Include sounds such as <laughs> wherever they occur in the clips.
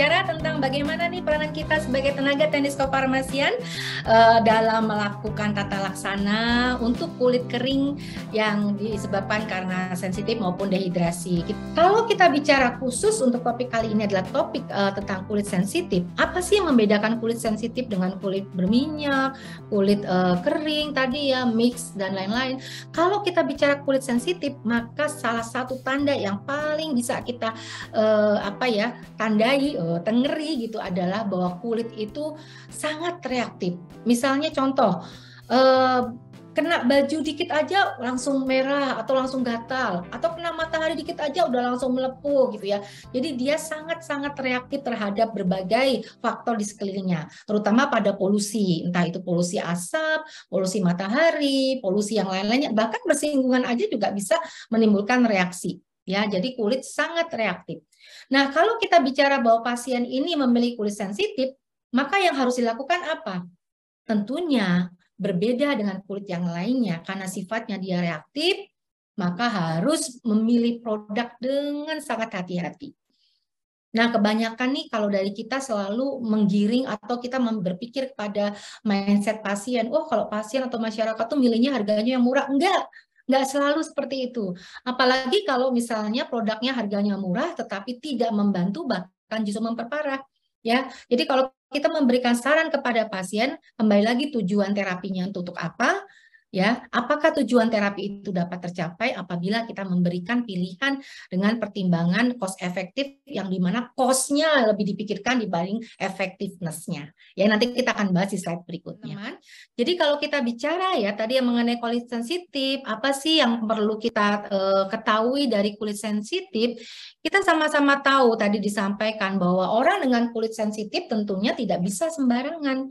bicara tentang bagaimana nih peranan kita sebagai tenaga tenis koparmasian uh, eh, dalam melakukan tata laksana untuk kulit kering yang disebabkan karena sensitif maupun dehidrasi. Kalau kita bicara khusus untuk topik kali ini adalah topik uh, tentang kulit sensitif. Apa sih yang membedakan kulit sensitif dengan kulit berminyak, kulit uh, kering tadi ya, mix dan lain-lain? Kalau kita bicara kulit sensitif, maka salah satu tanda yang paling bisa kita uh, apa ya tandai uh, tengeri gitu adalah adalah bahwa kulit itu sangat reaktif. Misalnya contoh eh, kena baju dikit aja langsung merah atau langsung gatal atau kena matahari dikit aja udah langsung melepuh gitu ya. Jadi dia sangat-sangat reaktif terhadap berbagai faktor di sekelilingnya, terutama pada polusi, entah itu polusi asap, polusi matahari, polusi yang lain-lainnya, bahkan bersinggungan aja juga bisa menimbulkan reaksi. Ya, jadi kulit sangat reaktif. Nah, kalau kita bicara bahwa pasien ini memiliki kulit sensitif, maka yang harus dilakukan apa? Tentunya berbeda dengan kulit yang lainnya karena sifatnya dia reaktif, maka harus memilih produk dengan sangat hati-hati. Nah, kebanyakan nih kalau dari kita selalu menggiring atau kita berpikir kepada mindset pasien, oh kalau pasien atau masyarakat tuh milihnya harganya yang murah. Enggak, Nggak selalu seperti itu. Apalagi kalau misalnya produknya harganya murah tetapi tidak membantu bahkan justru memperparah. Ya, jadi kalau kita memberikan saran kepada pasien, kembali lagi tujuan terapinya untuk apa, Ya, apakah tujuan terapi itu dapat tercapai apabila kita memberikan pilihan dengan pertimbangan cost efektif yang dimana costnya lebih dipikirkan dibanding effectiveness Ya, nanti kita akan bahas di slide berikutnya. Teman. Jadi kalau kita bicara ya tadi yang mengenai kulit sensitif, apa sih yang perlu kita e, ketahui dari kulit sensitif? Kita sama-sama tahu tadi disampaikan bahwa orang dengan kulit sensitif tentunya tidak bisa sembarangan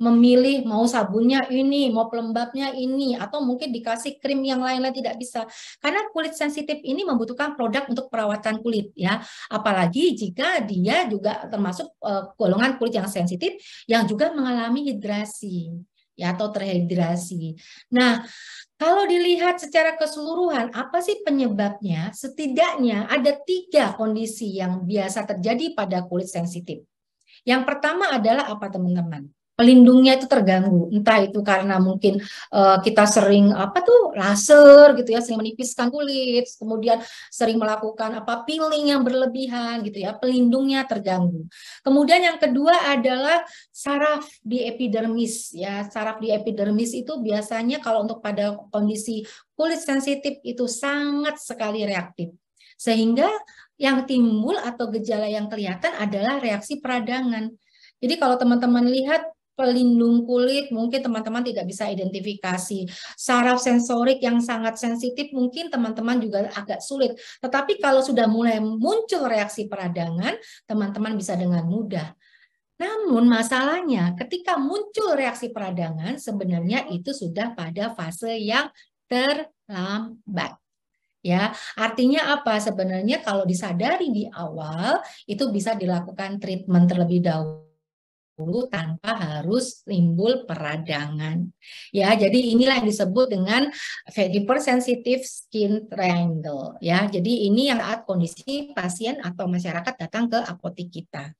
memilih mau sabunnya ini, mau pelembabnya ini, atau mungkin dikasih krim yang lain-lain tidak bisa. Karena kulit sensitif ini membutuhkan produk untuk perawatan kulit ya. Apalagi jika dia juga termasuk uh, golongan kulit yang sensitif yang juga mengalami hidrasi ya atau terhidrasi. Nah, kalau dilihat secara keseluruhan, apa sih penyebabnya? Setidaknya ada tiga kondisi yang biasa terjadi pada kulit sensitif. Yang pertama adalah apa teman-teman? pelindungnya itu terganggu entah itu karena mungkin uh, kita sering apa tuh laser gitu ya sering menipiskan kulit kemudian sering melakukan apa peeling yang berlebihan gitu ya pelindungnya terganggu kemudian yang kedua adalah saraf di epidermis ya saraf di epidermis itu biasanya kalau untuk pada kondisi kulit sensitif itu sangat sekali reaktif sehingga yang timbul atau gejala yang kelihatan adalah reaksi peradangan jadi kalau teman-teman lihat pelindung kulit mungkin teman-teman tidak bisa identifikasi. Saraf sensorik yang sangat sensitif mungkin teman-teman juga agak sulit. Tetapi kalau sudah mulai muncul reaksi peradangan, teman-teman bisa dengan mudah. Namun masalahnya ketika muncul reaksi peradangan sebenarnya itu sudah pada fase yang terlambat. Ya, artinya apa sebenarnya kalau disadari di awal itu bisa dilakukan treatment terlebih dahulu tanpa harus timbul peradangan. Ya, jadi inilah yang disebut dengan hypersensitive skin triangle ya. Jadi ini yang saat kondisi pasien atau masyarakat datang ke apotik kita.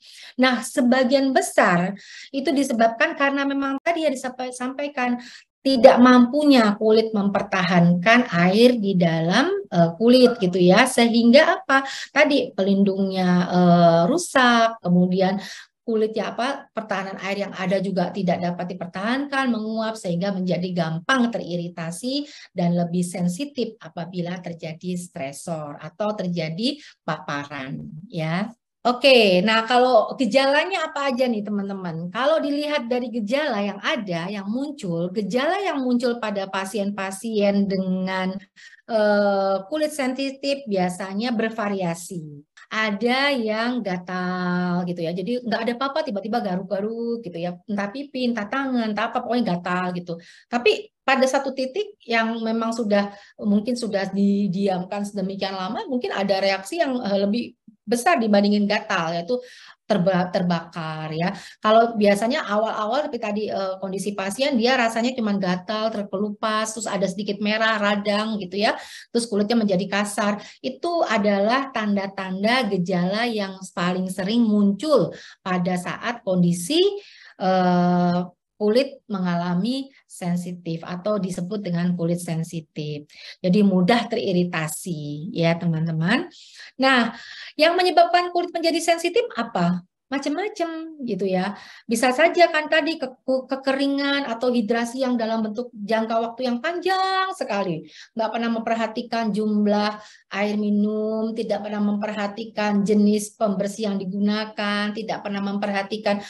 Nah, sebagian besar itu disebabkan karena memang tadi ya disampaikan tidak mampunya kulit mempertahankan air di dalam uh, kulit gitu ya sehingga apa tadi pelindungnya uh, rusak kemudian kulit ya apa pertahanan air yang ada juga tidak dapat dipertahankan, menguap sehingga menjadi gampang teriritasi dan lebih sensitif apabila terjadi stresor atau terjadi paparan ya. Oke, nah kalau gejalanya apa aja nih teman-teman? Kalau dilihat dari gejala yang ada, yang muncul, gejala yang muncul pada pasien-pasien dengan uh, kulit sensitif biasanya bervariasi ada yang gatal gitu ya. Jadi nggak ada apa-apa tiba-tiba garuk-garuk gitu ya. Entah pipi, entah tangan, entah apa pokoknya gatal gitu. Tapi pada satu titik yang memang sudah mungkin sudah didiamkan sedemikian lama, mungkin ada reaksi yang eh, lebih besar dibandingin gatal yaitu terbakar ya. Kalau biasanya awal-awal tapi tadi e, kondisi pasien dia rasanya cuma gatal, terkelupas, terus ada sedikit merah, radang gitu ya. Terus kulitnya menjadi kasar. Itu adalah tanda-tanda gejala yang paling sering muncul pada saat kondisi e, kulit mengalami sensitif atau disebut dengan kulit sensitif. Jadi mudah teriritasi ya teman-teman. Nah, yang menyebabkan kulit menjadi sensitif apa? Macam-macam gitu ya. Bisa saja kan tadi ke kekeringan atau hidrasi yang dalam bentuk jangka waktu yang panjang sekali. Nggak pernah memperhatikan jumlah air minum, tidak pernah memperhatikan jenis pembersih yang digunakan, tidak pernah memperhatikan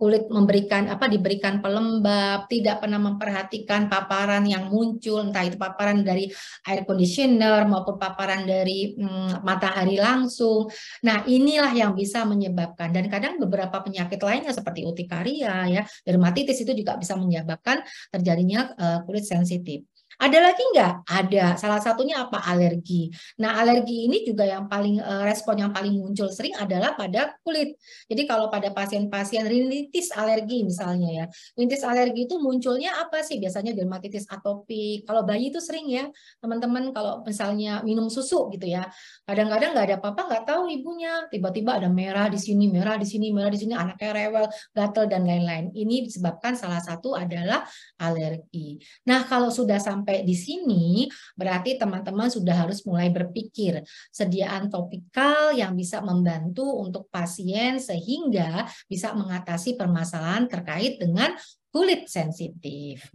kulit memberikan apa diberikan pelembab, tidak pernah memperhatikan paparan yang muncul, entah itu paparan dari air conditioner maupun paparan dari hmm, matahari langsung. Nah, inilah yang bisa menyebabkan dan kadang beberapa penyakit lainnya seperti utikaria ya, dermatitis itu juga bisa menyebabkan terjadinya uh, kulit sensitif. Ada lagi nggak? Ada. Salah satunya apa? Alergi. Nah, alergi ini juga yang paling eh, respon yang paling muncul sering adalah pada kulit. Jadi kalau pada pasien-pasien rinitis alergi misalnya ya, rinitis alergi itu munculnya apa sih? Biasanya dermatitis atopik. Kalau bayi itu sering ya, teman-teman kalau misalnya minum susu gitu ya, kadang-kadang nggak ada apa-apa, nggak tahu ibunya, tiba-tiba ada merah di sini, merah di sini, merah di sini, anaknya rewel, gatel dan lain-lain. Ini disebabkan salah satu adalah alergi. Nah, kalau sudah sampai sampai di sini, berarti teman-teman sudah harus mulai berpikir sediaan topikal yang bisa membantu untuk pasien sehingga bisa mengatasi permasalahan terkait dengan kulit sensitif.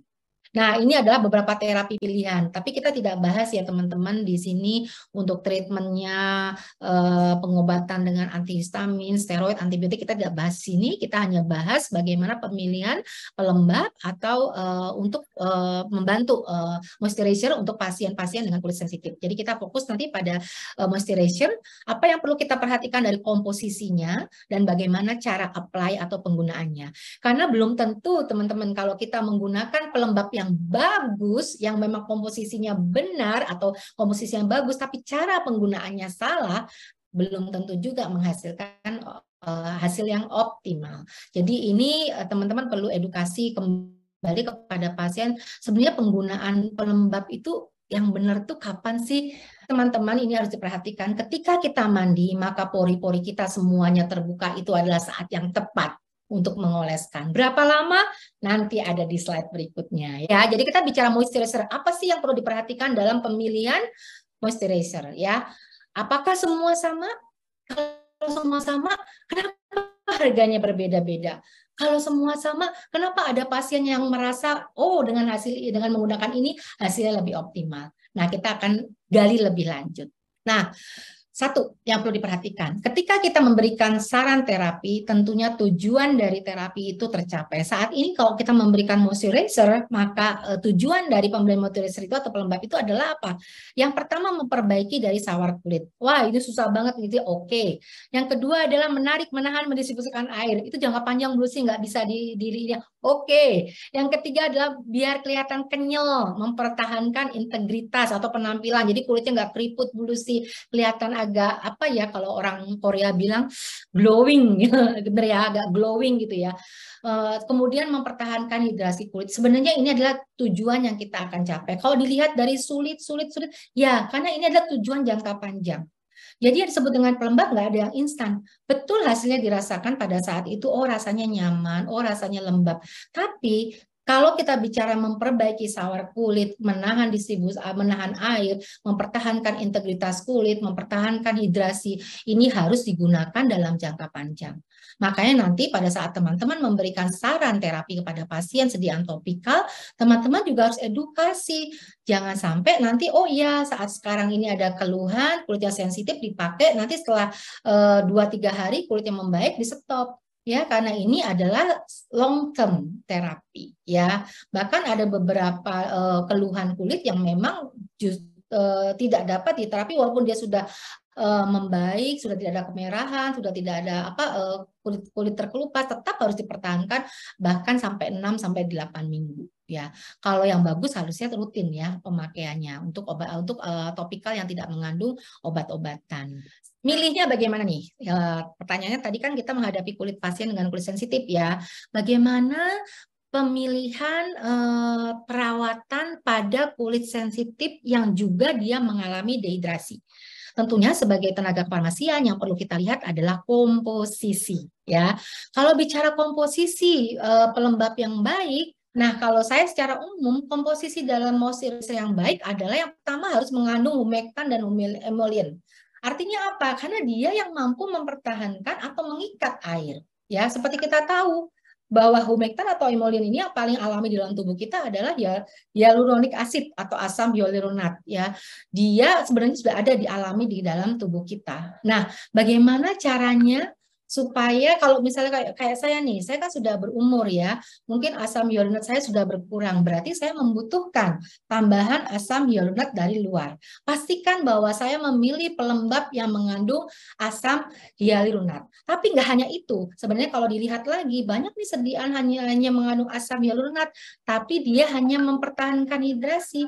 Nah, ini adalah beberapa terapi pilihan, tapi kita tidak bahas ya teman-teman di sini untuk treatmentnya, eh, pengobatan dengan antihistamin, steroid, antibiotik kita tidak bahas sini. Kita hanya bahas bagaimana pemilihan pelembab atau eh, untuk eh, membantu moisturizer untuk pasien-pasien dengan kulit sensitif. Jadi kita fokus nanti pada moisturizer, apa yang perlu kita perhatikan dari komposisinya dan bagaimana cara apply atau penggunaannya. Karena belum tentu teman-teman kalau kita menggunakan pelembab yang bagus, yang memang komposisinya benar atau komposisi yang bagus, tapi cara penggunaannya salah, belum tentu juga menghasilkan uh, hasil yang optimal. Jadi ini eh, teman-teman uh, perlu edukasi kembali kepada pasien. Sebenarnya penggunaan pelembab itu yang benar tuh kapan sih teman-teman ini harus diperhatikan ketika kita mandi maka pori-pori kita semuanya terbuka itu adalah saat yang tepat untuk mengoleskan. Berapa lama? Nanti ada di slide berikutnya ya. Jadi kita bicara moisturizer, apa sih yang perlu diperhatikan dalam pemilihan moisturizer ya? Apakah semua sama? Kalau semua sama, kenapa harganya berbeda-beda? Kalau semua sama, kenapa ada pasien yang merasa oh dengan hasil dengan menggunakan ini hasilnya lebih optimal? Nah, kita akan gali lebih lanjut. Nah, satu yang perlu diperhatikan, ketika kita memberikan saran terapi, tentunya tujuan dari terapi itu tercapai. Saat ini kalau kita memberikan moisturizer, maka e, tujuan dari pembelian moisturizer itu atau pelembab itu adalah apa? Yang pertama memperbaiki dari sawar kulit. Wah, ini susah banget gitu. Ya, oke. Okay. Yang kedua adalah menarik, menahan, mendistribusikan air. Itu jangka panjang dulu sih nggak bisa di Oke. Okay. Yang ketiga adalah biar kelihatan kenyal, mempertahankan integritas atau penampilan. Jadi kulitnya nggak keriput, bulu kelihatan agak agak apa ya kalau orang Korea bilang glowing <laughs> bener ya agak glowing gitu ya eh, kemudian mempertahankan hidrasi kulit sebenarnya ini adalah tujuan yang kita akan capai kalau dilihat dari sulit sulit sulit ya karena ini adalah tujuan jangka panjang jadi yang disebut dengan pelembab nggak ada yang instan. Betul hasilnya dirasakan pada saat itu, oh rasanya nyaman, oh rasanya lembab. Tapi kalau kita bicara memperbaiki sawar kulit, menahan distribusi, menahan air, mempertahankan integritas kulit, mempertahankan hidrasi, ini harus digunakan dalam jangka panjang. Makanya nanti pada saat teman-teman memberikan saran terapi kepada pasien sediaan antopikal, teman-teman juga harus edukasi. Jangan sampai nanti, oh iya saat sekarang ini ada keluhan, kulitnya sensitif dipakai, nanti setelah eh, dua tiga hari kulitnya membaik di stop ya karena ini adalah long term terapi ya bahkan ada beberapa uh, keluhan kulit yang memang just, uh, eh, tidak dapat diterapi walaupun dia sudah uh, membaik sudah tidak ada kemerahan sudah tidak ada apa uh, kulit kulit terkelupas tetap harus dipertahankan bahkan sampai 6 sampai 8 minggu ya. Kalau yang bagus harusnya rutin ya pemakaiannya untuk obat untuk uh, topikal yang tidak mengandung obat-obatan. Milihnya bagaimana nih? Ya, pertanyaannya tadi kan kita menghadapi kulit pasien dengan kulit sensitif ya. Bagaimana pemilihan uh, perawatan pada kulit sensitif yang juga dia mengalami dehidrasi. Tentunya sebagai tenaga farmasian yang perlu kita lihat adalah komposisi ya. Kalau bicara komposisi uh, pelembab yang baik Nah, kalau saya secara umum, komposisi dalam mouse yang baik adalah yang pertama harus mengandung humektan dan emolien Artinya apa? Karena dia yang mampu mempertahankan atau mengikat air. Ya, seperti kita tahu bahwa humektan atau emolien ini yang paling alami di dalam tubuh kita adalah ya hyaluronic acid atau asam hyaluronat ya. Dia sebenarnya sudah ada di alami di dalam tubuh kita. Nah, bagaimana caranya supaya kalau misalnya kayak kayak saya nih, saya kan sudah berumur ya, mungkin asam hyaluronat saya sudah berkurang, berarti saya membutuhkan tambahan asam hyaluronat dari luar. Pastikan bahwa saya memilih pelembab yang mengandung asam hyaluronat. Tapi nggak hanya itu, sebenarnya kalau dilihat lagi banyak nih sediaan hanya hanya mengandung asam hyaluronat, tapi dia hanya mempertahankan hidrasi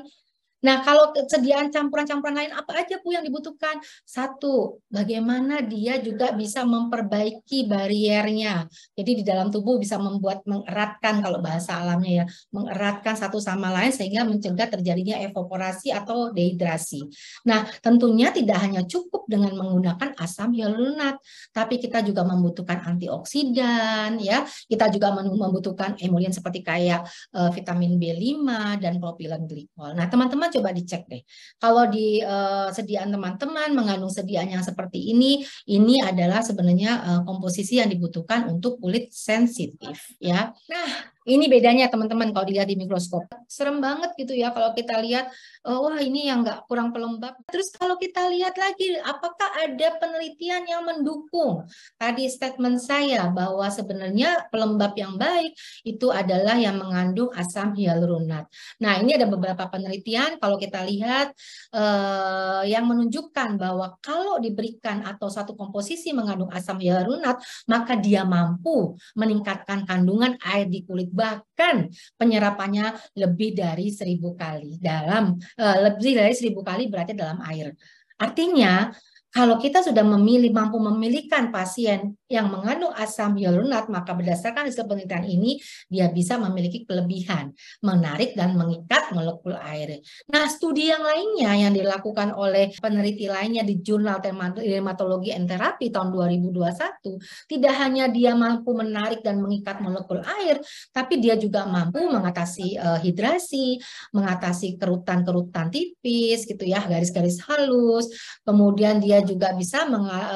Nah, kalau kesediaan campuran-campuran lain apa aja Bu yang dibutuhkan? Satu, bagaimana dia juga bisa memperbaiki bariernya. Jadi di dalam tubuh bisa membuat mengeratkan kalau bahasa alamnya ya, mengeratkan satu sama lain sehingga mencegah terjadinya evaporasi atau dehidrasi. Nah, tentunya tidak hanya cukup dengan menggunakan asam hyaluronat, tapi kita juga membutuhkan antioksidan ya. Kita juga membutuhkan emulian seperti kayak uh, vitamin B5 dan propilen glikol. Nah, teman-teman coba dicek deh. Kalau di uh, sediaan teman-teman mengandung sediaan yang seperti ini, ini adalah sebenarnya uh, komposisi yang dibutuhkan untuk kulit sensitif ya. Nah, ini bedanya teman-teman kalau dilihat di mikroskop. Serem banget gitu ya kalau kita lihat, oh, wah ini yang nggak kurang pelembab. Terus kalau kita lihat lagi, apakah ada penelitian yang mendukung tadi statement saya bahwa sebenarnya pelembab yang baik itu adalah yang mengandung asam hyaluronat. Nah ini ada beberapa penelitian kalau kita lihat eh, yang menunjukkan bahwa kalau diberikan atau satu komposisi mengandung asam hyaluronat, maka dia mampu meningkatkan kandungan air di kulit bahkan penyerapannya lebih dari seribu kali dalam uh, lebih dari seribu kali berarti dalam air. Artinya kalau kita sudah memilih mampu memilihkan pasien yang mengandung asam hyaluronat, maka berdasarkan hasil penelitian ini dia bisa memiliki kelebihan menarik dan mengikat molekul air. Nah, studi yang lainnya yang dilakukan oleh peneliti lainnya di jurnal dermatologi and therapy tahun 2021 tidak hanya dia mampu menarik dan mengikat molekul air, tapi dia juga mampu mengatasi uh, hidrasi, mengatasi kerutan-kerutan tipis gitu ya, garis-garis halus, kemudian dia juga bisa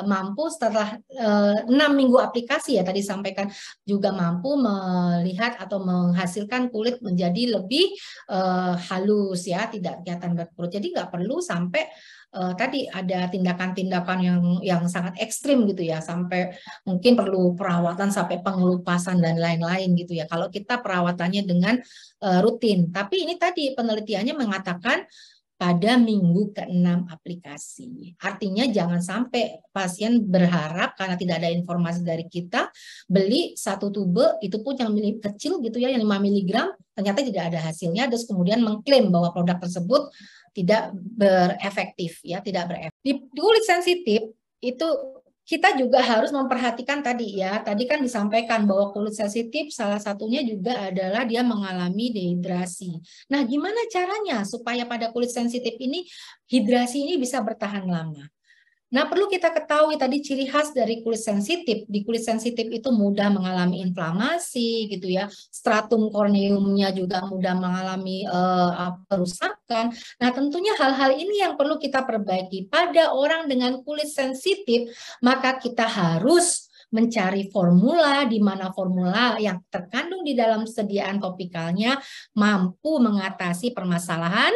mampu setelah eh, enam minggu aplikasi ya tadi sampaikan juga mampu melihat atau menghasilkan kulit menjadi lebih uh, halus ya, tidak kelihatan berkerut. Jadi nggak perlu sampai uh, tadi ada tindakan-tindakan yang yang sangat ekstrim gitu ya sampai mungkin perlu perawatan sampai pengelupasan dan lain-lain gitu ya kalau kita perawatannya dengan uh, rutin tapi ini tadi penelitiannya mengatakan pada minggu ke-6 aplikasi. Artinya jangan sampai pasien berharap karena tidak ada informasi dari kita beli satu tube itu pun yang mili kecil gitu ya yang 5 miligram ternyata tidak ada hasilnya terus kemudian mengklaim bahwa produk tersebut tidak berefektif ya, tidak berefektif. Di kulit sensitif itu kita juga harus memperhatikan tadi ya, tadi kan disampaikan bahwa kulit sensitif salah satunya juga adalah dia mengalami dehidrasi. Nah, gimana caranya supaya pada kulit sensitif ini hidrasi ini bisa bertahan lama? Nah, perlu kita ketahui tadi ciri khas dari kulit sensitif. Di kulit sensitif itu mudah mengalami inflamasi gitu ya. Stratum korneumnya juga mudah mengalami uh, kerusakan. Nah, tentunya hal-hal ini yang perlu kita perbaiki. Pada orang dengan kulit sensitif, maka kita harus mencari formula di mana formula yang terkandung di dalam sediaan topikalnya mampu mengatasi permasalahan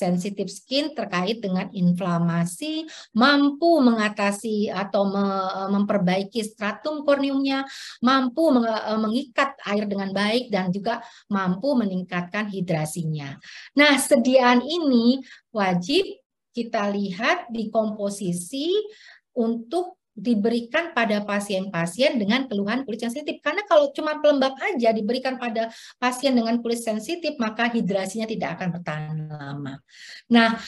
sensitive skin terkait dengan inflamasi, mampu mengatasi atau memperbaiki stratum korneumnya, mampu eh, mengikat air dengan baik dan juga mampu meningkatkan hidrasinya. Nah, sediaan ini wajib kita lihat di komposisi untuk diberikan pada pasien-pasien dengan keluhan kulit sensitif. Karena kalau cuma pelembab aja diberikan pada pasien dengan kulit sensitif, maka hidrasinya tidak akan bertahan lama. Nah,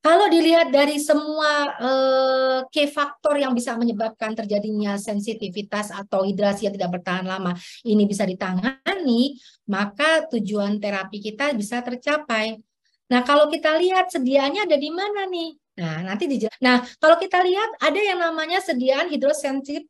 kalau dilihat dari semua eh, key faktor yang bisa menyebabkan terjadinya sensitivitas atau hidrasi yang tidak bertahan lama, ini bisa ditangani, maka tujuan terapi kita bisa tercapai. Nah, kalau kita lihat sedianya ada di mana nih? Nah, nanti di Nah, kalau kita lihat ada yang namanya sediaan hidrosentif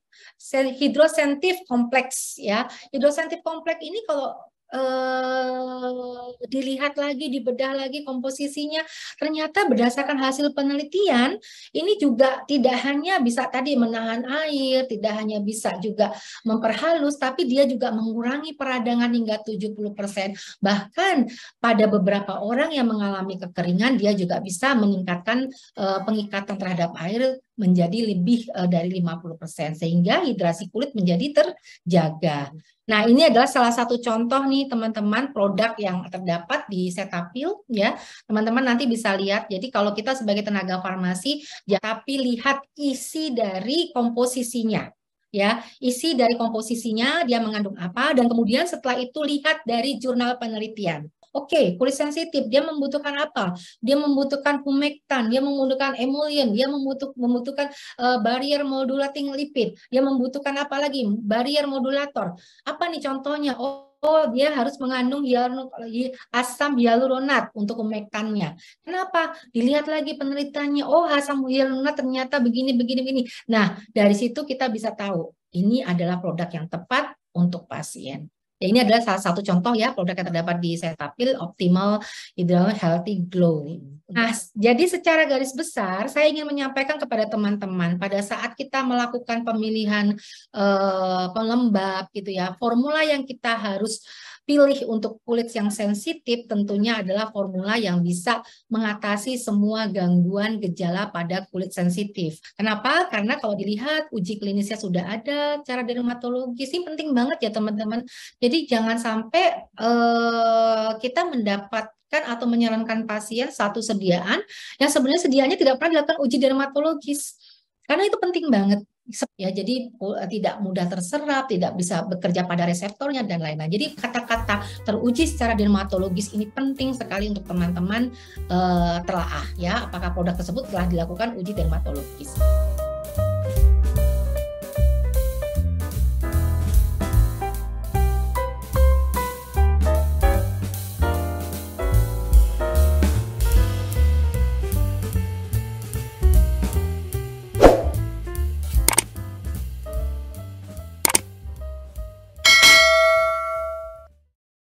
hidrosentif kompleks ya. Hidrosentif kompleks ini kalau eh, dilihat lagi, dibedah lagi komposisinya. Ternyata berdasarkan hasil penelitian, ini juga tidak hanya bisa tadi menahan air, tidak hanya bisa juga memperhalus, tapi dia juga mengurangi peradangan hingga 70%. Bahkan pada beberapa orang yang mengalami kekeringan, dia juga bisa meningkatkan eh, pengikatan terhadap air menjadi lebih uh, dari 50% sehingga hidrasi kulit menjadi terjaga. Nah, ini adalah salah satu contoh nih teman-teman produk yang terdapat di setapil ya. Teman-teman nanti bisa lihat. Jadi kalau kita sebagai tenaga farmasi ya, tapi lihat isi dari komposisinya ya isi dari komposisinya dia mengandung apa dan kemudian setelah itu lihat dari jurnal penelitian Oke, okay, kulit sensitif dia membutuhkan apa? Dia membutuhkan humectant, dia membutuhkan emollient, dia membutuh, membutuhkan uh, barrier modulating lipid, dia membutuhkan apa lagi? Barrier modulator. Apa nih contohnya? Oh, oh dia harus mengandung asam hyaluronat untuk humektannya. Kenapa? Dilihat lagi penelitiannya, oh asam hyaluronat ternyata begini, begini, begini. Nah, dari situ kita bisa tahu ini adalah produk yang tepat untuk pasien. Ya, ini adalah salah satu contoh ya produk yang terdapat di Cetaphil Optimal Hydral Healthy Glow. Nah, mm-hmm. jadi secara garis besar saya ingin menyampaikan kepada teman-teman pada saat kita melakukan pemilihan eh, pelembab gitu ya, formula yang kita harus pilih untuk kulit yang sensitif tentunya adalah formula yang bisa mengatasi semua gangguan gejala pada kulit sensitif. Kenapa? Karena kalau dilihat uji klinisnya sudah ada, cara dermatologis ini penting banget ya teman-teman. Jadi jangan sampai uh, kita mendapat atau menyarankan pasien satu sediaan yang sebenarnya sediaannya tidak pernah dilakukan uji dermatologis karena itu penting banget ya jadi oh, tidak mudah terserap, tidak bisa bekerja pada reseptornya dan lain-lain. Jadi kata-kata teruji secara dermatologis ini penting sekali untuk teman-teman uh, eh, telaah ya apakah produk tersebut telah dilakukan uji dermatologis.